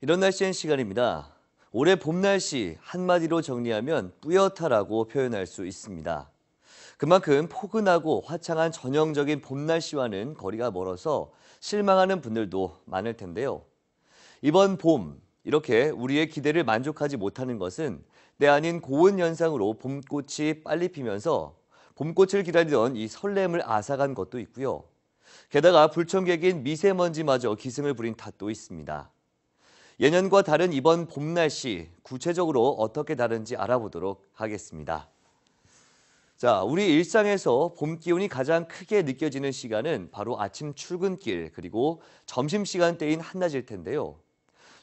이런 날씨엔 시간입니다. 올해 봄 날씨 한마디로 정리하면 뿌옇다라고 표현할 수 있습니다. 그만큼 포근하고 화창한 전형적인 봄 날씨와는 거리가 멀어서 실망하는 분들도 많을 텐데요. 이번 봄 이렇게 우리의 기대를 만족하지 못하는 것은 내 아닌 고온 현상으로 봄꽃이 빨리 피면서 봄꽃을 기다리던 이 설렘을 앗아간 것도 있고요. 게다가 불청객인 미세먼지마저 기승을 부린 탓도 있습니다. 예년과 다른 이번 봄 날씨 구체적으로 어떻게 다른지 알아보도록 하겠습니다. 자, 우리 일상에서 봄기운이 가장 크게 느껴지는 시간은 바로 아침 출근길 그리고 점심 시간대인 한낮일 텐데요.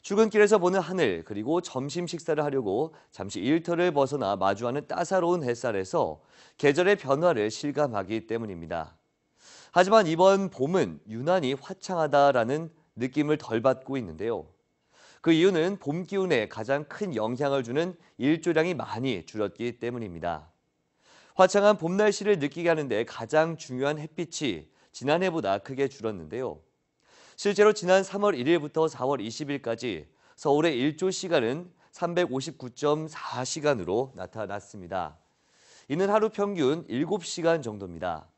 출근길에서 보는 하늘 그리고 점심 식사를 하려고 잠시 일터를 벗어나 마주하는 따사로운 햇살에서 계절의 변화를 실감하기 때문입니다. 하지만 이번 봄은 유난히 화창하다라는 느낌을 덜 받고 있는데요. 그 이유는 봄기운에 가장 큰 영향을 주는 일조량이 많이 줄었기 때문입니다. 화창한 봄 날씨를 느끼게 하는데 가장 중요한 햇빛이 지난해보다 크게 줄었는데요. 실제로 지난 3월 1일부터 4월 20일까지 서울의 일조 시간은 359.4시간으로 나타났습니다. 이는 하루 평균 7시간 정도입니다.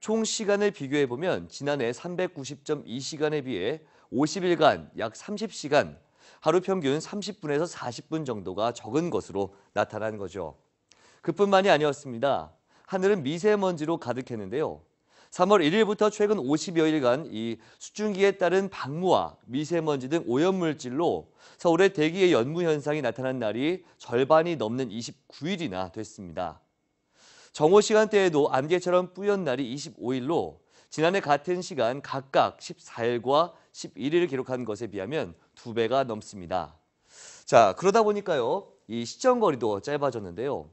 총 시간을 비교해보면 지난해 390.2시간에 비해 50일간 약 30시간 하루 평균 30분에서 40분 정도가 적은 것으로 나타난 거죠. 그뿐만이 아니었습니다. 하늘은 미세먼지로 가득했는데요. 3월 1일부터 최근 50여일간 이 수증기에 따른 방무와 미세먼지 등 오염물질로 서울의 대기의 연무 현상이 나타난 날이 절반이 넘는 29일이나 됐습니다. 정오 시간대에도 안개처럼 뿌연 날이 25일로 지난해 같은 시간 각각 14일과 11일을 기록한 것에 비하면 두 배가 넘습니다. 자, 그러다 보니까요. 이 시점 거리도 짧아졌는데요.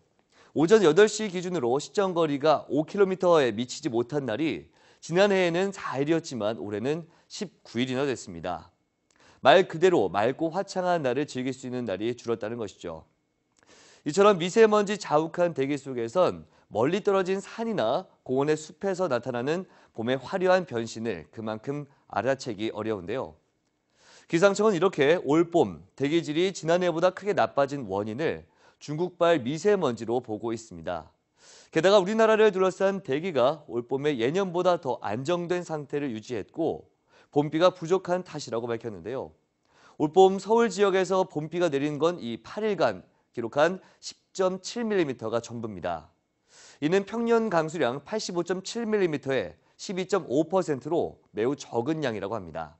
오전 8시 기준으로 시점 거리가 5km에 미치지 못한 날이 지난해에는 4일이었지만 올해는 19일이나 됐습니다. 말 그대로 맑고 화창한 날을 즐길 수 있는 날이 줄었다는 것이죠. 이처럼 미세먼지 자욱한 대기 속에선 멀리 떨어진 산이나 공원의 숲에서 나타나는 봄의 화려한 변신을 그만큼 알아채기 어려운데요. 기상청은 이렇게 올봄 대기질이 지난해보다 크게 나빠진 원인을 중국발 미세먼지로 보고 있습니다. 게다가 우리나라를 둘러싼 대기가 올봄에 예년보다 더 안정된 상태를 유지했고 봄비가 부족한 탓이라고 밝혔는데요. 올봄 서울 지역에서 봄비가 내린 건 이 8일간 기록한 10.7mm가 전부입니다. 이는 평년 강수량 85.7mm의 12.5%로 매우 적은 양이라고 합니다.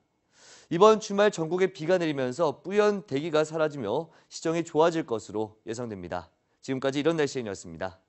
이번 주말 전국에 비가 내리면서 뿌연 대기가 사라지며 시정이 좋아질 것으로 예상됩니다. 지금까지 이런 날씨인이었습니다.